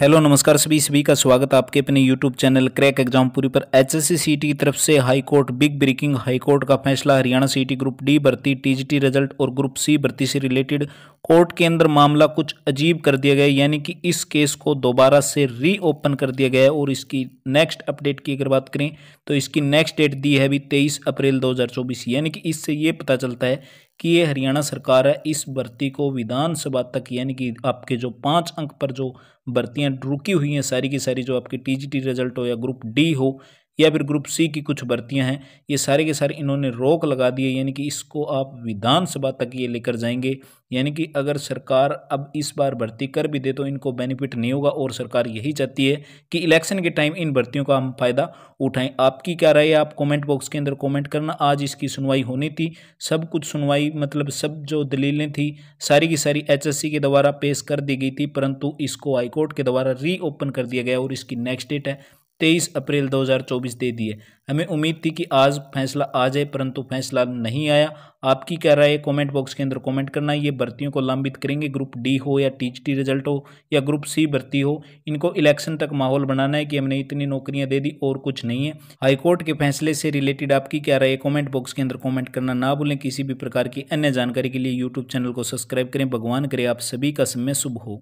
hello नमस्कार सभी सभी का स्वागत आपके अपने यूट्यूब चैनल क्रैक एग्जाम पूरी पर एचएससी सीटी की तरफ से high court big breaking high court का फैसला हरियाणा सीटी ग्रुप डी भर्ती टीजीटी रिजल्ट और ग्रुप सी भर्ती से रिलेटेड कोर्ट के अंदर मामला कुछ अजीब कर दिया गया यानी कि इस केस को दोबारा से रीओपन कर दिया गया है और इसकी नेक्स्ट अपडेट की अगर बात करें तो इसकी नेक्स्ट डेट दी है अभी तेईस अप्रैल दो यानी कि इससे ये पता चलता है कि ये हरियाणा सरकार है इस भर्ती को विधानसभा तक यानी कि आपके जो पाँच अंक पर जो भर्तियाँ रुकी हुई हैं सारी की सारी जो आपकी टी रिजल्ट हो या ग्रुप डी हो या फिर ग्रुप सी की कुछ भर्तियां हैं ये सारे के सारे इन्होंने रोक लगा दी है यानी कि इसको आप विधानसभा तक ये लेकर जाएंगे यानी कि अगर सरकार अब इस बार भर्ती कर भी दे तो इनको बेनिफिट नहीं होगा और सरकार यही चाहती है कि इलेक्शन के टाइम इन भर्तियों का हम फ़ायदा उठाएं आपकी क्या राय है आप कमेंट बॉक्स के अंदर कमेंट करना आज इसकी सुनवाई होनी थी सब कुछ सुनवाई मतलब सब जो दलीलें थी सारी की सारी एचएससी के द्वारा पेश कर दी गई थी परंतु इसको हाईकोर्ट के द्वारा रीओपन कर दिया गया और इसकी नेक्स्ट डेट है तेईस अप्रैल 2024 दे दिए हमें उम्मीद थी कि आज फैसला आ जाए परंतु फैसला नहीं आया आपकी क्या राय है कमेंट बॉक्स के अंदर कमेंट करना ये भर्तियों को लंबित करेंगे ग्रुप डी हो या टी रिजल्ट हो या ग्रुप सी भर्ती हो इनको इलेक्शन तक माहौल बनाना है कि हमने इतनी नौकरियां दे दी और कुछ नहीं है हाईकोर्ट के फैसले से रिलेटेड आपकी क्या राय है कॉमेंट बॉक्स के अंदर कॉमेंट करना ना भूलें किसी भी प्रकार की अन्य जानकारी के लिए यूट्यूब चैनल को सब्सक्राइब करें भगवान करें आप सभी का समय शुभ हो